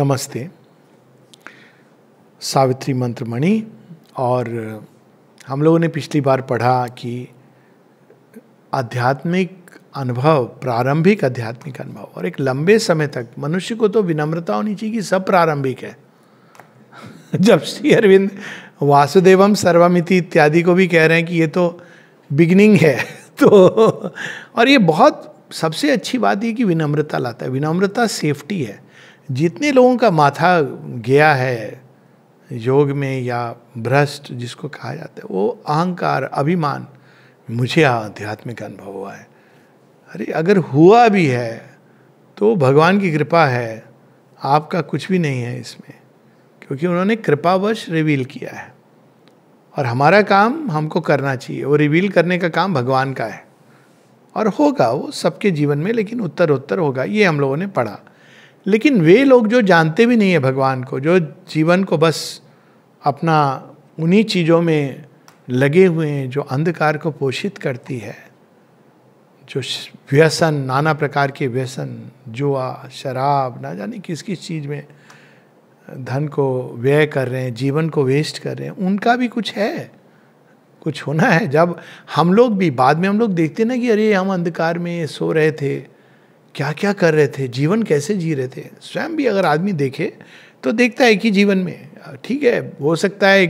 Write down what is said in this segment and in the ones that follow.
नमस्ते सावित्री मंत्र मणि और हम लोगों ने पिछली बार पढ़ा कि आध्यात्मिक अनुभव प्रारंभिक आध्यात्मिक अनुभव और एक लंबे समय तक मनुष्य को तो विनम्रता होनी चाहिए कि सब प्रारंभिक है जब श्री अरविंद वासुदेवम सर्वमिति इत्यादि को भी कह रहे हैं कि ये तो बिगनिंग है तो और ये बहुत सबसे अच्छी बात ये कि विनम्रता लाता है विनम्रता सेफ्टी है जितने लोगों का माथा गया है योग में या भ्रष्ट जिसको कहा जाता है वो अहंकार अभिमान मुझे आध्यात्मिक अनुभव हुआ है अरे अगर हुआ भी है तो भगवान की कृपा है आपका कुछ भी नहीं है इसमें क्योंकि उन्होंने कृपावश रिवील किया है और हमारा काम हमको करना चाहिए वो रिवील करने का काम भगवान का है और होगा वो सबके जीवन में लेकिन उत्तर उत्तर होगा ये हम लोगों ने पढ़ा लेकिन वे लोग जो जानते भी नहीं है भगवान को जो जीवन को बस अपना उन्हीं चीज़ों में लगे हुए हैं जो अंधकार को पोषित करती है जो व्यसन नाना प्रकार के व्यसन जुआ शराब ना जाने किस किस चीज़ में धन को व्यय कर रहे हैं जीवन को वेस्ट कर रहे हैं उनका भी कुछ है कुछ होना है जब हम लोग भी बाद में हम लोग देखते ना कि अरे हम अंधकार में सो रहे थे क्या क्या कर रहे थे जीवन कैसे जी रहे थे स्वयं भी अगर आदमी देखे तो देखता है कि जीवन में ठीक है हो सकता है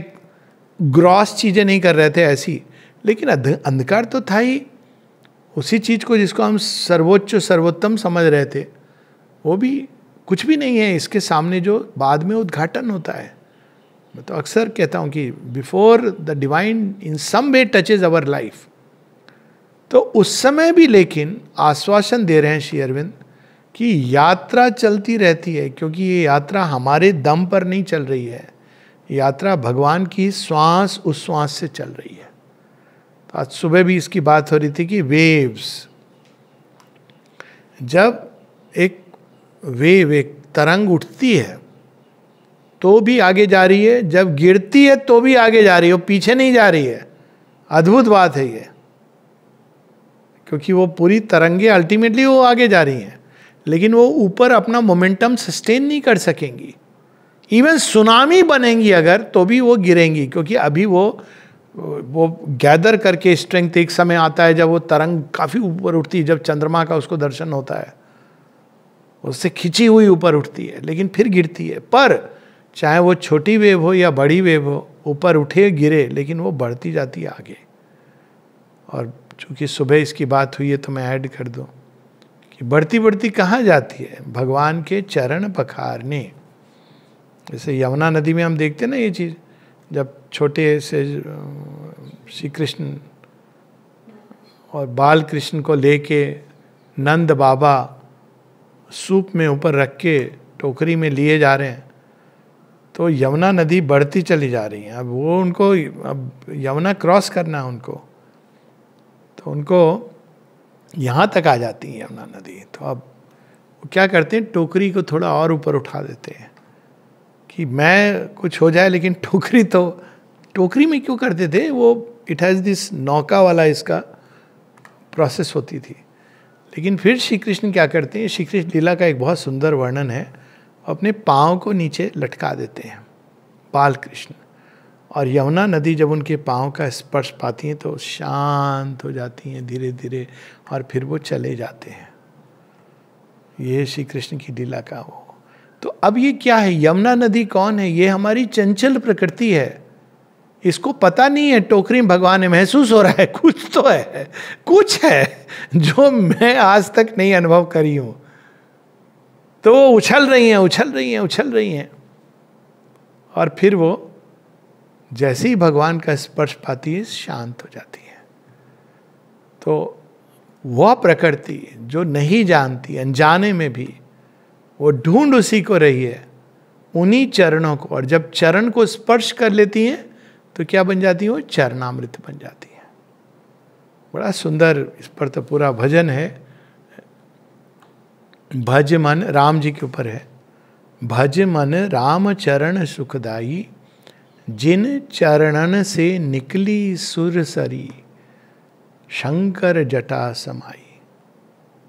ग्रॉस चीज़ें नहीं कर रहे थे ऐसी लेकिन अंधकार तो था ही उसी चीज़ को जिसको हम सर्वोच्च सर्वोत्तम समझ रहे थे वो भी कुछ भी नहीं है इसके सामने जो बाद में उद्घाटन होता है मैं तो अक्सर कहता हूँ कि before the divine in some way touches our life तो उस समय भी लेकिन आश्वासन दे रहे हैं श्री अरविंद कि यात्रा चलती रहती है क्योंकि ये यात्रा हमारे दम पर नहीं चल रही है यात्रा भगवान की श्वास उस श्वास से चल रही है तो आज सुबह भी इसकी बात हो रही थी कि वेव्स जब एक वेव एक तरंग उठती है तो भी आगे जा रही है जब गिरती है तो भी आगे जा रही है वो पीछे नहीं जा रही है अद्भुत बात है ये क्योंकि वो पूरी तरंगे अल्टीमेटली वो आगे जा रही हैं लेकिन वो ऊपर अपना मोमेंटम सस्टेन नहीं कर सकेंगी इवन सुनामी बनेंगी अगर तो भी वो गिरेंगी क्योंकि अभी वो वो गैदर करके स्ट्रेंथ एक समय आता है जब वो तरंग काफ़ी ऊपर उठती है जब चंद्रमा का उसको दर्शन होता है उससे खिंची हुई ऊपर उठती है लेकिन फिर गिरती है पर चाहे वो छोटी वेव हो या बड़ी वेव हो ऊपर उठे गिरे लेकिन वो बढ़ती जाती है आगे और चूँकि सुबह इसकी बात हुई है तो मैं ऐड कर दूँ कि बढ़ती बढ़ती कहाँ जाती है भगवान के चरण पखारने जैसे यमुना नदी में हम देखते हैं ना ये चीज़ जब छोटे से श्री कृष्ण और बाल कृष्ण को लेके नंद बाबा सूप में ऊपर रख के टोकरी में लिए जा रहे हैं तो यमुना नदी बढ़ती चली जा रही है अब वो उनको अब यमुना क्रॉस करना है उनको तो उनको यहाँ तक आ जाती है यमुना नदी तो अब वो क्या करते हैं टोकरी को थोड़ा और ऊपर उठा देते हैं कि मैं कुछ हो जाए लेकिन टोकरी तो टोकरी में क्यों करते थे वो इट हैज़ दिस नौका वाला इसका प्रोसेस होती थी लेकिन फिर श्री कृष्ण क्या करते हैं श्री कृष्ण लीला का एक बहुत सुंदर वर्णन है अपने पाँव को नीचे लटका देते हैं बाल कृष्ण और यमुना नदी जब उनके पाँव का स्पर्श पाती हैं तो शांत हो जाती हैं धीरे धीरे और फिर वो चले जाते हैं ये श्री कृष्ण की लीला का वो तो अब ये क्या है यमुना नदी कौन है ये हमारी चंचल प्रकृति है इसको पता नहीं है टोकरी में भगवान है महसूस हो रहा है कुछ तो है कुछ है जो मैं आज तक नहीं अनुभव करी हूं तो वो उछल रही हैं उछल रही हैं उछल रही हैं और फिर वो जैसे ही भगवान का स्पर्श पाती है शांत हो जाती है तो वह प्रकृति जो नहीं जानती अनजाने में भी वो ढूंढ उसी को रही है उन्हीं चरणों को और जब चरण को स्पर्श कर लेती हैं तो क्या बन जाती है वो चरणामृत बन जाती है बड़ा सुंदर इस पर तो पूरा भजन है भज मन राम जी के ऊपर है भज मन राम चरण सुखदाई जिन चरणन से निकली सुरसरी शंकर जटा समाई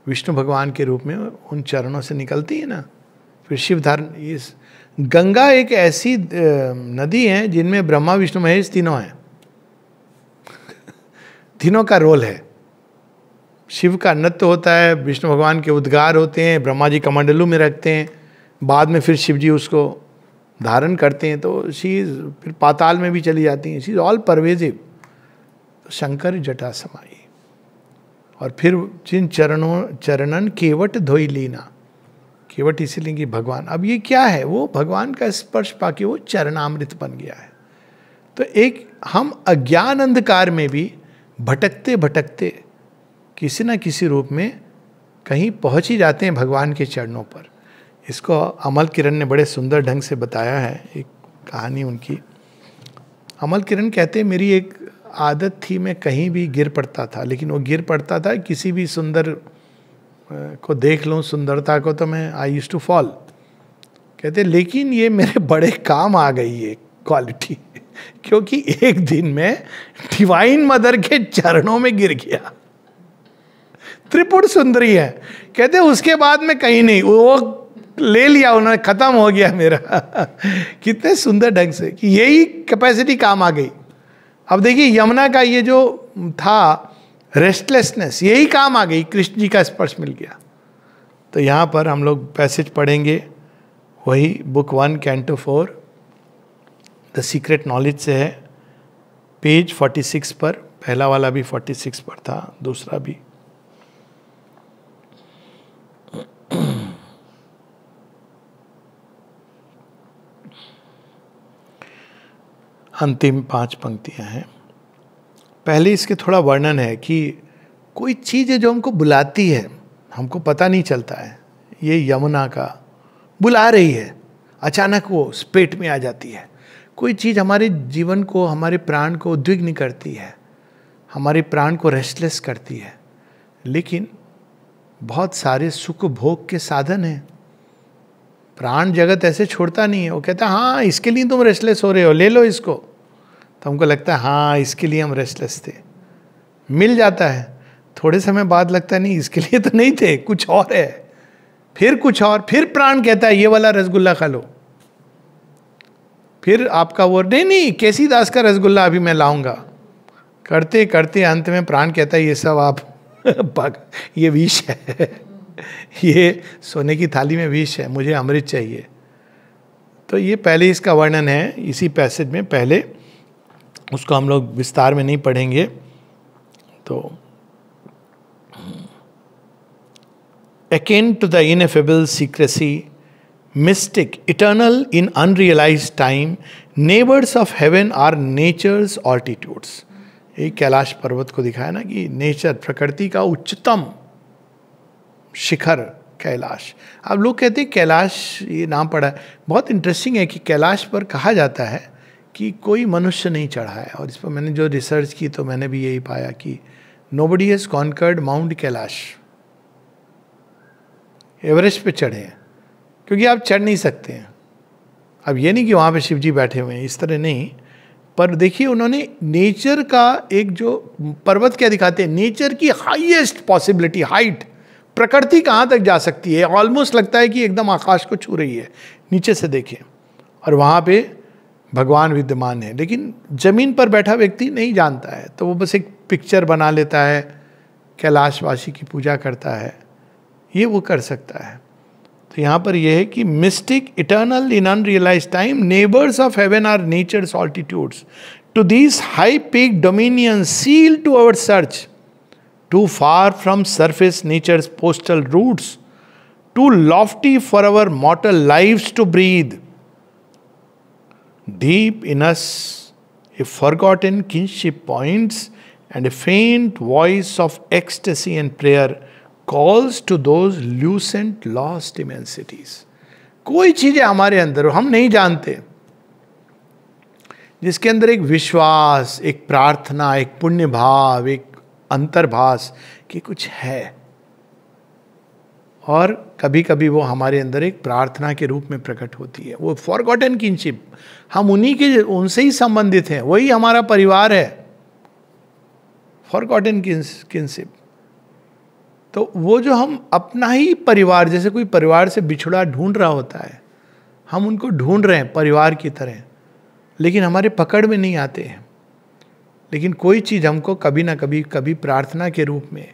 विष्णु भगवान के रूप में उन चरणों से निकलती है ना फिर शिव धारण इस गंगा एक ऐसी नदी है जिनमें ब्रह्मा विष्णु महेश तीनों हैं तीनों का रोल है शिव का नृत्य होता है विष्णु भगवान के उद्गार होते हैं ब्रह्मा जी कमंडलू में रखते हैं बाद में फिर शिव जी उसको धारण करते हैं तो शी इज फिर पाताल में भी चली जाती हैं शी इज ऑल परवेजिव तो शंकर जटा समाई और फिर जिन चरणों चरणन केवट धोई लीना केवट इसीलिए कि भगवान अब ये क्या है वो भगवान का स्पर्श पाके वो चरणामृत बन गया है तो एक हम अज्ञान अंधकार में भी भटकते भटकते किसी न किसी रूप में कहीं पहुंच ही जाते हैं भगवान के चरणों पर इसको अमल किरण ने बड़े सुंदर ढंग से बताया है एक कहानी उनकी अमल किरण कहते मेरी एक आदत थी मैं कहीं भी गिर पड़ता था लेकिन वो गिर पड़ता था किसी भी सुंदर को देख लूँ सुंदरता को तो मैं आई यूज टू फॉल कहते लेकिन ये मेरे बड़े काम आ गई है क्वालिटी क्योंकि एक दिन में डिवाइन मदर के चरणों में गिर गया त्रिपुर सुंदरी है कहते उसके बाद में कहीं नहीं वो ले लिया उन्होंने ख़त्म हो गया मेरा कितने सुंदर ढंग से कि यही कैपेसिटी काम आ गई अब देखिए यमुना का ये जो था रेस्टलेसनेस यही काम आ गई कृष्ण जी का स्पर्श मिल गया तो यहाँ पर हम लोग पैसेज पढ़ेंगे वही book one canto four the secret knowledge से है पेज 46 पर पहला वाला भी 46 पर था दूसरा भी अंतिम पांच पंक्तियां हैं पहले इसके थोड़ा वर्णन है कि कोई चीज़ है जो हमको बुलाती है हमको पता नहीं चलता है ये यमुना का बुला रही है अचानक वो स्पेट में आ जाती है कोई चीज़ हमारे जीवन को हमारे प्राण को उद्विग्न करती है हमारे प्राण को रेस्टलेस करती है लेकिन बहुत सारे सुख भोग के साधन हैं प्राण जगत ऐसे छोड़ता नहीं है वो कहता हाँ इसके लिए तुम रेस्टलेस हो रहे हो ले लो इसको तो हमको लगता है हाँ इसके लिए हम रेस्टलेस थे मिल जाता है थोड़े समय बाद लगता है नहीं इसके लिए तो नहीं थे कुछ और है फिर कुछ और फिर प्राण कहता है ये वाला रसगुल्ला खा लो फिर आपका वो नहीं नहीं कैसी दास का रसगुल्ला अभी मैं लाऊंगा करते करते अंत में प्राण कहता है ये सब आप ये विष है ये सोने की थाली में विष है मुझे अमृत चाहिए तो ये पहले इसका वर्णन है इसी पैसेज में पहले उसको हम लोग विस्तार में नहीं पढ़ेंगे तो akin to the ineffable secrecy mystic eternal in unrealised time neighbours of heaven are nature's altitudes ये कैलाश पर्वत को दिखाया ना कि नेचर प्रकृति का उच्चतम शिखर कैलाश अब लोग कहते हैं कैलाश ये नाम पड़ा है बहुत इंटरेस्टिंग है कि कैलाश पर कहा जाता है कि कोई मनुष्य नहीं चढ़ा है और इस पर मैंने जो रिसर्च की तो मैंने भी यही पाया कि nobody has conquered mount Kailash Everest पे चढ़े हैं क्योंकि आप चढ़ नहीं सकते हैं अब ये नहीं कि वहाँ पे शिव जी बैठे हुए हैं इस तरह नहीं पर देखिए उन्होंने नेचर का एक जो पर्वत क्या दिखाते हैं नेचर की हाईएस्ट पॉसिबिलिटी हाइट प्रकृति कहाँ तक जा सकती है ऑलमोस्ट लगता है कि एकदम आकाश को छू रही है नीचे से देखें और वहाँ पे भगवान विद्यमान है लेकिन जमीन पर बैठा व्यक्ति नहीं जानता है तो वो बस एक पिक्चर बना लेता है कैलाशवासी की पूजा करता है ये वो कर सकता है तो यहाँ पर यह है कि mystic eternal in unrealised time neighbours of heaven are nature altitudes to this high peak dominion seal to our search too far from surface nature postal routes too lofty for our mortal lives to breathe Deep in us, a forgotten kinship points, and a faint voice of ecstasy and prayer calls to those lucent lost immensities. कोई चीजें हमारे अंदर हम नहीं जानते जिसके अंदर एक विश्वास एक प्रार्थना एक पुण्य भाव एक अंतर्भाष कि कुछ है और कभी कभी वो हमारे अंदर एक प्रार्थना के रूप में प्रकट होती है वो फॉरगॉटन किनशिप हम उन्हीं के उनसे ही संबंधित हैं वही हमारा परिवार है फॉरगॉटन किनशिप तो वो जो हम अपना ही परिवार जैसे कोई परिवार से बिछड़ा ढूंढ रहा होता है हम उनको ढूंढ रहे हैं परिवार की तरह लेकिन हमारे पकड़ में नहीं आते हैं लेकिन कोई चीज़ हमको कभी ना कभी कभी प्रार्थना के रूप में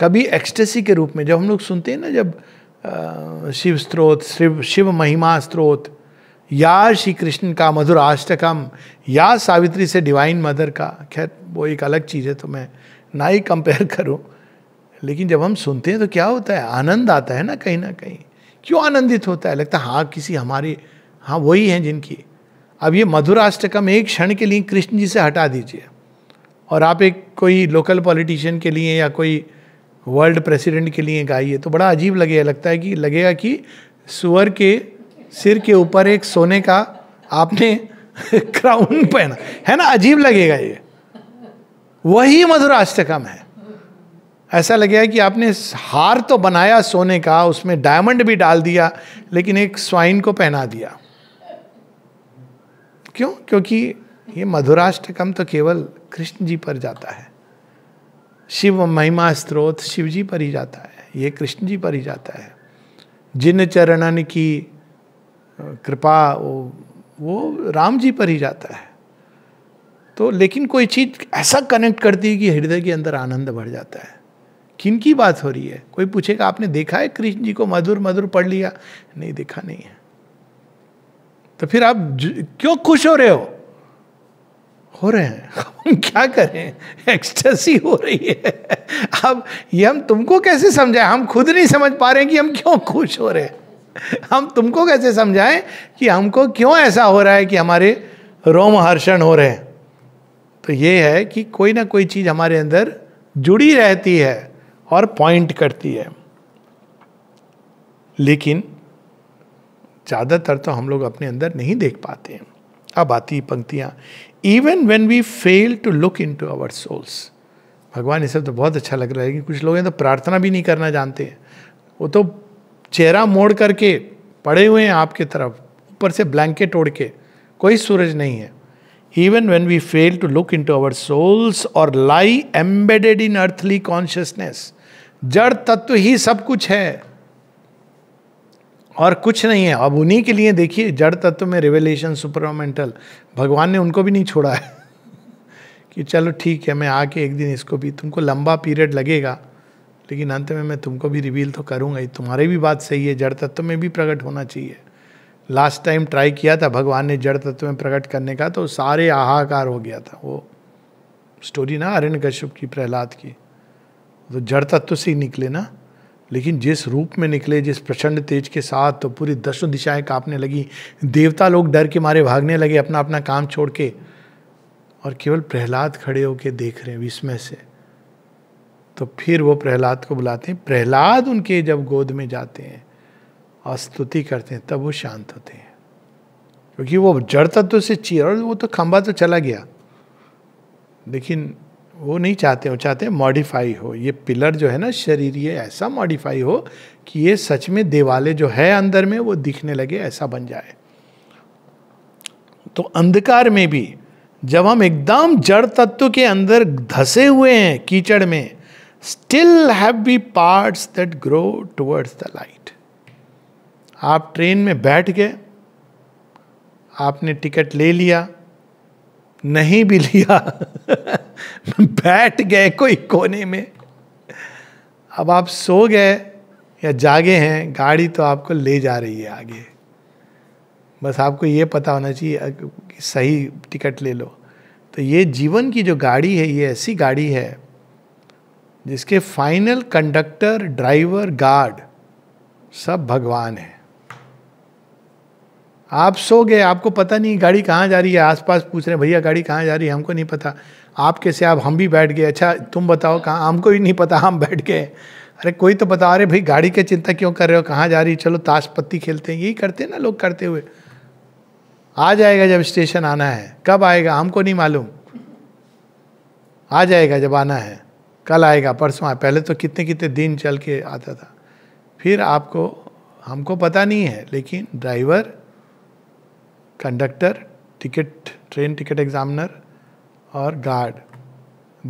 कभी एक्सटेसी के रूप में जब हम लोग सुनते हैं ना जब शिव स्त्रोत शिव शिव महिमा स्त्रोत या श्री कृष्ण का मधुर आष्टकम या सावित्री से डिवाइन मदर का खैर वो एक अलग चीज़ है तो मैं ना ही कंपेयर करूं लेकिन जब हम सुनते हैं तो क्या होता है आनंद आता है ना कहीं ना कहीं क्यों आनंदित होता है लगता है हाँ किसी हमारे हाँ वही हैं जिनकी अब ये मधुराष्टकम एक क्षण के लिए कृष्ण जी से हटा दीजिए और आप एक कोई लोकल पॉलिटिशियन के लिए या कोई वर्ल्ड प्रेसिडेंट के लिए गाइए तो बड़ा अजीब लगेगा लगता है कि लगेगा कि सुअर के सिर के ऊपर एक सोने का आपने क्राउन पहना है ना अजीब लगेगा ये वही मधुराष्टकम है ऐसा लगेगा कि आपने हार तो बनाया सोने का उसमें डायमंड भी डाल दिया लेकिन एक स्वाइन को पहना दिया क्यों क्योंकि ये मधुराष्टकम तो केवल कृष्ण जी पर जाता है शिव महिमा स्त्रोत शिव जी पर ही जाता है ये कृष्ण जी पर ही जाता है जिन चरणन की कृपा वो वो राम जी पर ही जाता है तो लेकिन कोई चीज ऐसा कनेक्ट करती है कि हृदय के अंदर आनंद भर जाता है किन की बात हो रही है कोई पूछेगा आपने देखा है कृष्ण जी को मधुर मधुर पढ़ लिया नहीं देखा नहीं है तो फिर आप क्यों खुश हो रहे हो हो रहे हैं हम क्या करें एक्सटेसी हो रही है अब ये हम तुमको कैसे समझाएं हम खुद नहीं समझ पा रहे हैं कि हम क्यों खुश हो रहे हैं हम तुमको कैसे समझाएं कि हमको क्यों ऐसा हो रहा है कि हमारे रोम हर्षण हो रहे हैं तो ये है कि कोई ना कोई चीज़ हमारे अंदर जुड़ी रहती है और पॉइंट करती है लेकिन ज़्यादातर तो हम लोग अपने अंदर नहीं देख पाते हैं अब आती पंक्तियां even when we fail to look into our souls भगवान ये सब तो बहुत अच्छा लग रहा है कि कुछ लोग हैं तो प्रार्थना भी नहीं करना जानते हैं वो तो चेहरा मोड़ करके पड़े हुए हैं आपके तरफ ऊपर से ब्लैंकेट ओढ़ के कोई सूरज नहीं है even when we fail to look into our souls और lie embedded in earthly consciousness जड़ तत्व ही सब कुछ है और कुछ नहीं है अब उन्हीं के लिए देखिए जड़ तत्व में रिवेलेशन सुपरमेंटल भगवान ने उनको भी नहीं छोड़ा है कि चलो ठीक है मैं आके एक दिन इसको भी तुमको लंबा पीरियड लगेगा लेकिन अंत में मैं तुमको भी रिवील तो करूँगा ही तुम्हारी भी बात सही है जड़ तत्व में भी प्रकट होना चाहिए लास्ट टाइम ट्राई किया था भगवान ने जड़ तत्व में प्रकट करने का तो सारे हाहाकार हो गया था वो स्टोरी ना अरण्य कश्यप की प्रहलाद की तो जड़ तत्व से ही निकले ना लेकिन जिस रूप में निकले जिस प्रचंड तेज के साथ तो पूरी दसों दिशाएं कांपने लगी देवता लोग डर के मारे भागने लगे अपना अपना काम छोड़ के और केवल प्रहलाद खड़े होके देख रहे हैं विस्मय से तो फिर वो प्रहलाद को बुलाते हैं प्रहलाद उनके जब गोद में जाते हैं और स्तुति करते हैं तब वो शांत होते हैं क्योंकि वो जड़ तत्व से चीर और वो तो खंबा तो चला गया लेकिन वो नहीं चाहते वो चाहते मॉडिफाई हो ये पिलर जो है ना शरीर ये ऐसा मॉडिफाई हो कि ये सच में देवाले जो है अंदर में वो दिखने लगे ऐसा बन जाए तो अंधकार में भी जब हम एकदम जड़ तत्व के अंदर धसे हुए हैं कीचड़ में still have be parts that grow towards the light आप ट्रेन में बैठ गए आपने टिकट ले लिया नहीं भी लिया बैठ गए कोई कोने में अब आप सो गए या जागे हैं गाड़ी तो आपको ले जा रही है आगे बस आपको ये पता होना चाहिए कि सही टिकट ले लो तो ये जीवन की जो गाड़ी है ये ऐसी गाड़ी है जिसके फाइनल कंडक्टर ड्राइवर गार्ड सब भगवान है आप सो गए आपको पता नहीं गाड़ी कहाँ जा रही है आसपास पूछ रहे भैया गाड़ी कहाँ जा रही है हमको नहीं पता आप कैसे आप हम भी बैठ गए अच्छा तुम बताओ कहाँ हमको ही नहीं पता हम बैठ गए अरे कोई तो बता रहे भाई गाड़ी की चिंता क्यों कर रहे हो कहाँ जा रही चलो ताश पत्ती खेलते हैं यही करते हैं ना लोग करते हुए आ जाएगा जब स्टेशन आना है कब आएगा हमको नहीं मालूम आ जाएगा जब आना है कल आएगा परसों आए पहले तो कितने कितने दिन चल के आता था फिर आपको हमको पता नहीं है लेकिन driver conductor ticket train ticket examiner और गार्ड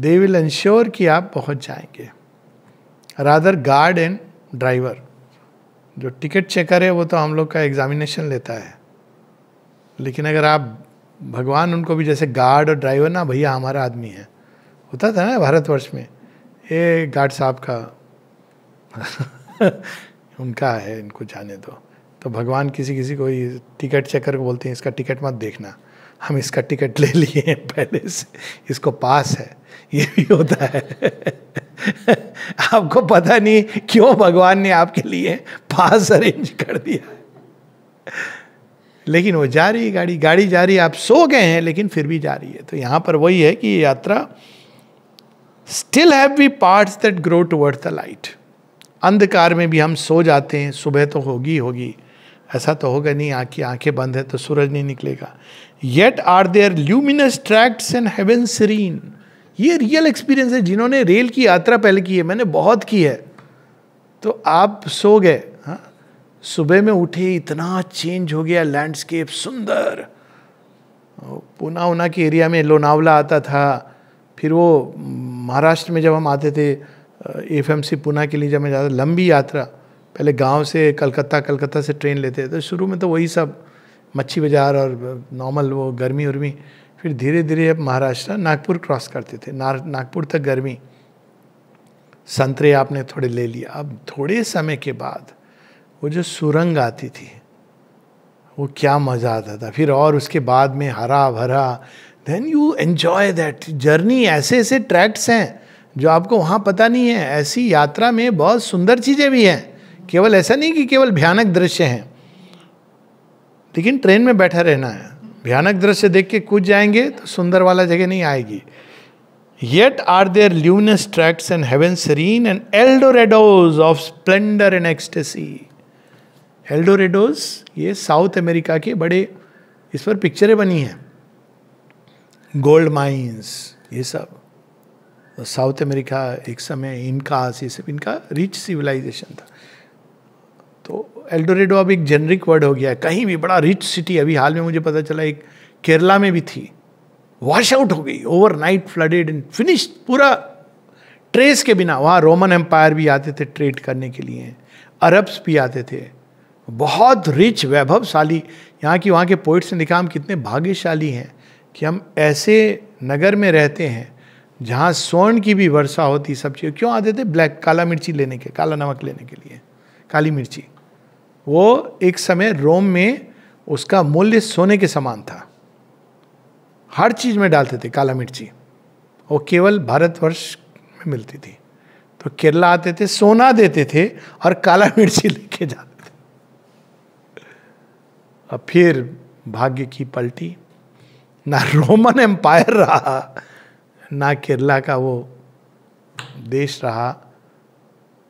दे विल एंश्योर कि आप पहुंच जाएंगे रादर गार्ड एंड ड्राइवर जो टिकट चेकर है वो तो हम लोग का एग्जामिनेशन लेता है लेकिन अगर आप भगवान उनको भी जैसे गार्ड और ड्राइवर ना भैया हमारा आदमी है होता था ना भारतवर्ष में ये गार्ड साहब का उनका है इनको जाने दो तो भगवान किसी किसी को टिकट चेकर को बोलते हैं इसका टिकट मत देखना हम इसका टिकट ले लिए हैं पहले से इसको पास है ये भी होता है आपको पता नहीं क्यों भगवान ने आपके लिए पास अरेंज कर दिया लेकिन वो जा रही है गाड़ी गाड़ी जा रही है आप सो गए हैं लेकिन फिर भी जा रही है तो यहां पर वही है कि यात्रा still have we parts that grow toward the light अंधकार में भी हम सो जाते हैं सुबह तो होगी होगी ऐसा तो होगा नहीं आंखें आंखें बंद है तो सूरज नहीं निकलेगा yet are there luminous tracts and heaven serene ये रियल एक्सपीरियंस है जिन्होंने रेल की यात्रा पहले की है मैंने बहुत की है तो आप सो गए हाँ? सुबह में उठे इतना चेंज हो गया लैंडस्केप सुंदर पुना उना के एरिया में लोनावला आता था फिर वो महाराष्ट्र में जब हम आते थे एफ एम सी पुना के लिए जब मैं जाता लंबी यात्रा पहले गांव से कलकत्ता कलकत्ता से ट्रेन लेते थे तो शुरू में तो वही सब मच्छी बाज़ार और नॉर्मल वो गर्मी उर्मी फिर धीरे धीरे अब महाराष्ट्र नागपुर क्रॉस करते थे ना, नागपुर तक गर्मी संतरे आपने थोड़े ले लिया अब थोड़े समय के बाद वो जो सुरंग आती थी वो क्या मज़ा आता था फिर और उसके बाद में हरा भरा then you enjoy that journey ऐसे ऐसे ट्रैक्ट्स हैं जो आपको वहाँ पता नहीं है ऐसी यात्रा में बहुत सुंदर चीज़ें भी हैं केवल ऐसा नहीं कि केवल भयानक दृश्य हैं लेकिन ट्रेन में बैठा रहना है भयानक दृश्य देख के कूद जाएंगे तो सुंदर वाला जगह नहीं आएगी yet are there luminous tracts and heaven serene and eldorados of splendour and ecstasy eldorados ये साउथ अमेरिका के बड़े इस पर पिक्चरें बनी हैं गोल्ड माइंस ये सब साउथ अमेरिका एक समय इनका ये सब इनका रिच सिविलाइजेशन था तो एल्डोरेडो अब एक जेनरिक वर्ड हो गया है कहीं भी बड़ा रिच सिटी अभी हाल में मुझे पता चला एक केरला में भी थी वॉश आउट हो गई ओवरनाइट फ्लडेड एंड फिनिश पूरा ट्रेस के बिना वहाँ रोमन एम्पायर भी आते थे ट्रेड करने के लिए अरब्स भी आते थे बहुत रिच वैभवशाली यहाँ की वहाँ के पोइट्स ने लिखा हम कितने भाग्यशाली हैं कि हम ऐसे नगर में रहते हैं जहाँ स्वर्ण की भी वर्षा होती सब चीज़ क्यों आते थे ब्लैक काला मिर्ची लेने के काला नमक लेने के लिए काली मिर्ची वो एक समय रोम में उसका मूल्य सोने के समान था हर चीज में डालते थे काला मिर्ची वो केवल भारतवर्ष में मिलती थी तो केरला आते थे सोना देते थे और काला मिर्ची लेके जाते थे और फिर भाग्य की पलटी ना रोमन एम्पायर रहा ना केरला का वो देश रहा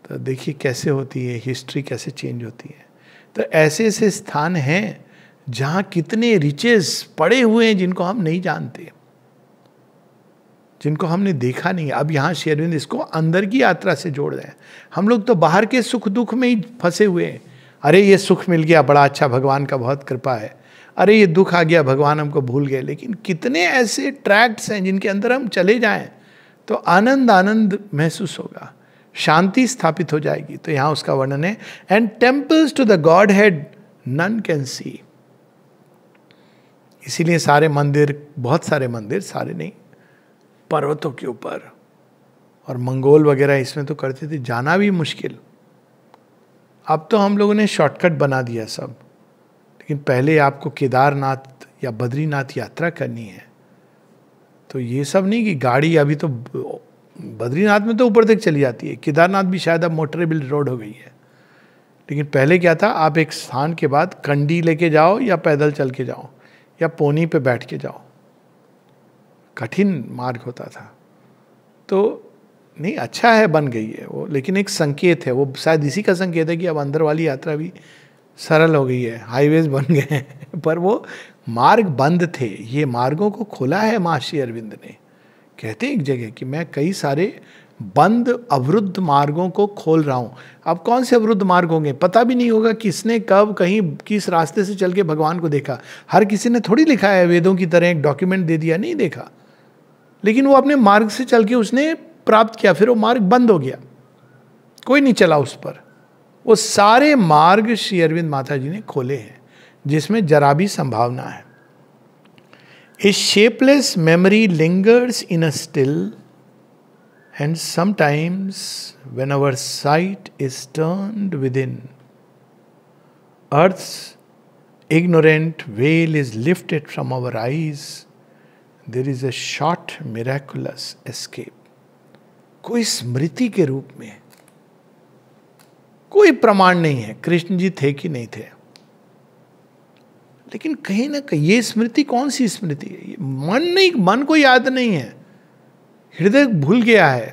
तो देखिए कैसे होती है हिस्ट्री कैसे चेंज होती है तो ऐसे ऐसे स्थान हैं जहाँ कितने रिचेस पड़े हुए हैं जिनको हम नहीं जानते जिनको हमने देखा नहीं अब यहाँ शेरविंद इसको अंदर की यात्रा से जोड़ रहे हैं हम लोग तो बाहर के सुख दुख में ही फंसे हुए हैं अरे ये सुख मिल गया बड़ा अच्छा भगवान का बहुत कृपा है अरे ये दुख आ गया भगवान हमको भूल गए लेकिन कितने ऐसे ट्रैक्ट्स हैं जिनके अंदर हम चले जाएं तो आनंद आनंद महसूस होगा शांति स्थापित हो जाएगी तो यहां उसका वर्णन है and temples to the godhead none can see इसीलिए सारे मंदिर बहुत सारे मंदिर सारे नहीं पर्वतों के ऊपर और मंगोल वगैरह इसमें तो करते थे जाना भी मुश्किल अब तो हम लोगों ने शॉर्टकट बना दिया सब लेकिन पहले आपको केदारनाथ या बद्रीनाथ यात्रा करनी है तो ये सब नहीं कि गाड़ी अभी तो बद्रीनाथ में तो ऊपर तक चली जाती है केदारनाथ भी शायद अब मोटरेबल रोड हो गई है लेकिन पहले क्या था आप एक स्थान के बाद कंडी लेके जाओ या पैदल चल के जाओ या पोनी पे बैठ के जाओ कठिन मार्ग होता था तो नहीं अच्छा है बन गई है वो लेकिन एक संकेत है वो शायद इसी का संकेत है कि अब अंदर वाली यात्रा भी सरल हो गई है हाईवेज बन गए हैं पर वो मार्ग बंद थे ये मार्गों को खोला है महर्षि अरविंद ने कहते एक जगह कि मैं कई सारे बंद अवरुद्ध मार्गों को खोल रहा हूँ अब कौन से अवरुद्ध मार्ग होंगे पता भी नहीं होगा किसने कब कहीं किस रास्ते से चल के भगवान को देखा हर किसी ने थोड़ी लिखा है वेदों की तरह एक डॉक्यूमेंट दे दिया नहीं देखा लेकिन वो अपने मार्ग से चल के उसने प्राप्त किया फिर वो मार्ग बंद हो गया कोई नहीं चला उस पर वो सारे मार्ग श्री अरविंद माता जी ने खोले हैं जिसमें जरा भी संभावना है A shapeless memory lingers in us still, and sometimes when our sight is turned within, earth's ignorant veil is lifted from our eyes. There is a short miraculous escape. कोई स्मृति के रूप में कोई प्रमाण नहीं है कृष्ण जी थे कि नहीं थे लेकिन कहीं ना कहीं ये स्मृति कौन सी स्मृति है मन नहीं मन को याद नहीं है हृदय भूल गया है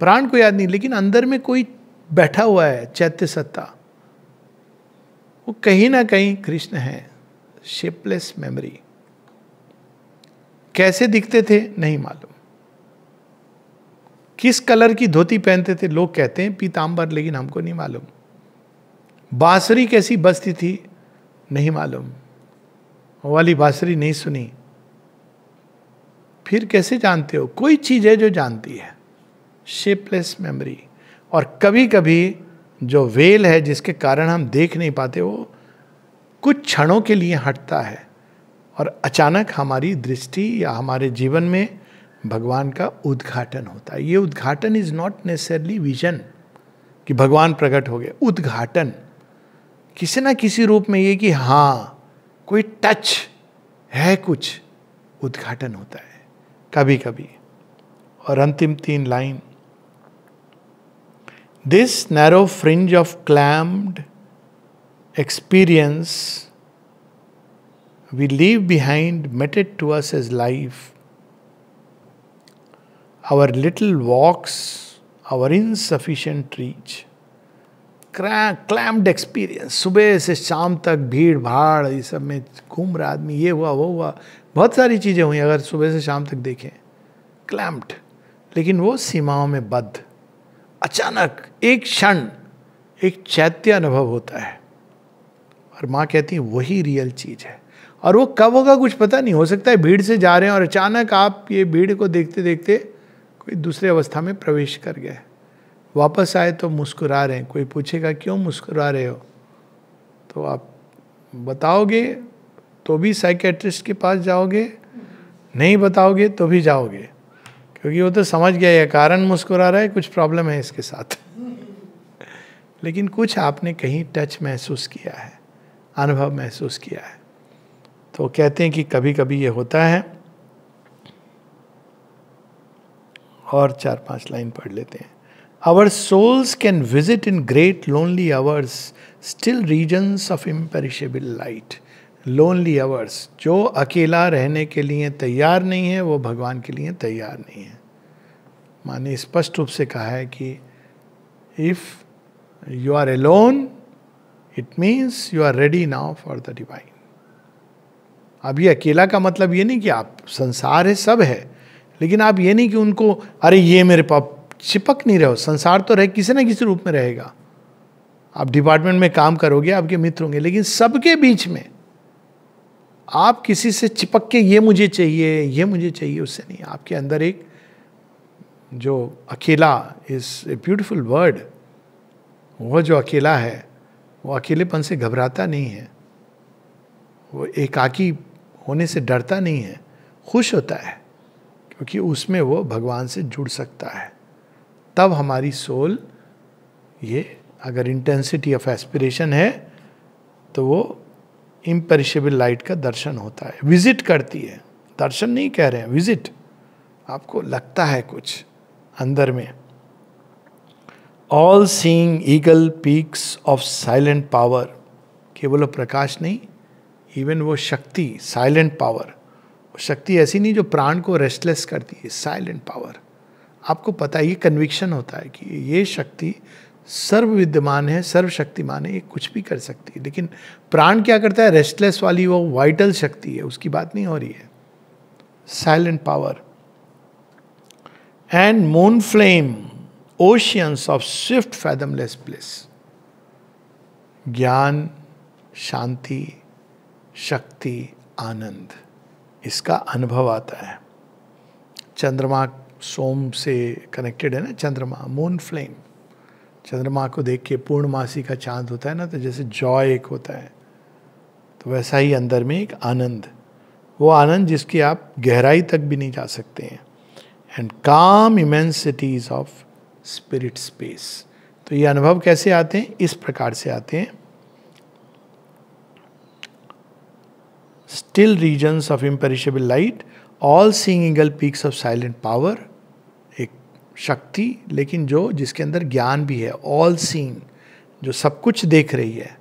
प्राण को याद नहीं लेकिन अंदर में कोई बैठा हुआ है चैत्य सत्ता वो कहीं ना कहीं कृष्ण है शेपलेस मेमोरी कैसे दिखते थे नहीं मालूम किस कलर की धोती पहनते थे लोग कहते हैं पीताम्बर लेकिन हमको नहीं मालूम बांसुरी कैसी बस्ती थी नहीं मालूम वाली बासुरी नहीं सुनी फिर कैसे जानते हो कोई चीज है जो जानती है शेपलेस मेमोरी और कभी कभी जो वेल है जिसके कारण हम देख नहीं पाते वो कुछ क्षणों के लिए हटता है और अचानक हमारी दृष्टि या हमारे जीवन में भगवान का उद्घाटन होता है ये उद्घाटन इज नॉट नेसेसरली विजन कि भगवान प्रकट हो गए उद्घाटन किसी ना किसी रूप में ये कि हाँ कोई टच है कुछ उद्घाटन होता है कभी कभी और अंतिम तीन line this narrow fringe of clamped experience we leave behind meted to us as life our little walks our insufficient reach clamped experience सुबह से शाम तक भीड़ भाड़ ये सब में घूम रहा आदमी ये हुआ वो हुआ बहुत सारी चीज़ें हुई अगर सुबह से शाम तक देखें क्लैम्ड लेकिन वो सीमाओं में बद्ध अचानक एक क्षण एक चैत्य अनुभव होता है और माँ कहती है वही रियल चीज़ है और वो कब होगा कुछ पता नहीं हो सकता है भीड़ से जा रहे हैं और अचानक आप ये भीड़ को देखते देखते कोई दूसरे अवस्था में प्रवेश कर गए वापस आए तो मुस्कुरा रहे हैं कोई पूछेगा क्यों मुस्कुरा रहे हो तो आप बताओगे तो भी साइकेट्रिस्ट के पास जाओगे नहीं बताओगे तो भी जाओगे क्योंकि वो तो समझ गया है कारण मुस्कुरा रहा है कुछ प्रॉब्लम है इसके साथ लेकिन कुछ आपने कहीं टच महसूस किया है अनुभव महसूस किया है तो कहते हैं कि कभी कभी ये होता है और चार पांच लाइन पढ़ लेते हैं our souls can visit in great lonely hours still regions of imperishable light lonely hours जो अकेला रहने के लिए तैयार नहीं है वो भगवान के लिए तैयार नहीं है माने स्पष्ट रूप से कहा है कि if you are alone it means you are ready now for the divine अब ये अकेला का मतलब ये नहीं कि आप संसार है सब है लेकिन आप ये नहीं कि उनको अरे ये मेरे पास चिपक नहीं रहो संसार तो रहे किसी ना किसी रूप में रहेगा आप डिपार्टमेंट में काम करोगे आपके मित्र होंगे लेकिन सबके बीच में आप किसी से चिपक के ये मुझे चाहिए ये मुझे चाहिए उससे नहीं आपके अंदर एक जो अकेला इस ए ब्यूटिफुल वर्ड वह जो अकेला है वो अकेलेपन से घबराता नहीं है वो एकाकी होने से डरता नहीं है खुश होता है क्योंकि उसमें वो भगवान से जुड़ सकता है तब हमारी सोल ये अगर इंटेंसिटी ऑफ एस्पिरेशन है तो वो इम्परिशेबल लाइट का दर्शन होता है विजिट करती है दर्शन नहीं कह रहे हैं विजिट आपको लगता है कुछ अंदर में all seeing eagle peaks of silent power केवल प्रकाश नहीं इवन वो शक्ति साइलेंट पावर वो शक्ति ऐसी नहीं जो प्राण को रेस्टलेस करती है साइलेंट पावर आपको पता है ये कन्विक्शन होता है कि ये शक्ति सर्व विद्यमान है सर्वशक्तिमान है ये कुछ भी कर सकती है लेकिन प्राण क्या करता है रेस्टलेस वाली वो वाइटल शक्ति है उसकी बात नहीं हो रही है silent power and moon flame oceans of swift fathomless place ज्ञान शांति शक्ति आनंद इसका अनुभव आता है चंद्रमा सोम से कनेक्टेड है ना चंद्रमा मून फ्लेम चंद्रमा को देख के पूर्णमासी का चांद होता है ना तो जैसे जॉय एक होता है तो वैसा ही अंदर में एक आनंद वो आनंद जिसकी आप गहराई तक भी नहीं जा सकते हैं एंड काम इमेंसिटीज ऑफ स्पिरिट स्पेस तो ये अनुभव कैसे आते हैं इस प्रकार से आते हैं still regions of imperishable light all seeing peaks of silent power शक्ति लेकिन जो जिसके अंदर ज्ञान भी है ऑल सीन जो सब कुछ देख रही है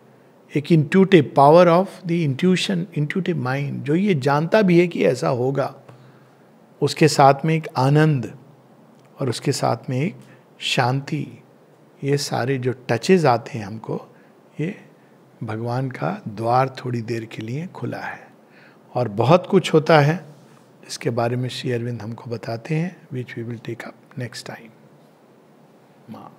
एक intuitive power of the intuition intuitive mind जो ये जानता भी है कि ऐसा होगा उसके साथ में एक आनंद और उसके साथ में एक शांति ये सारे जो टचेज आते हैं हमको ये भगवान का द्वार थोड़ी देर के लिए खुला है और बहुत कुछ होता है इसके बारे में श्री अरविंद हमको बताते हैं which we will take up next time. Ma.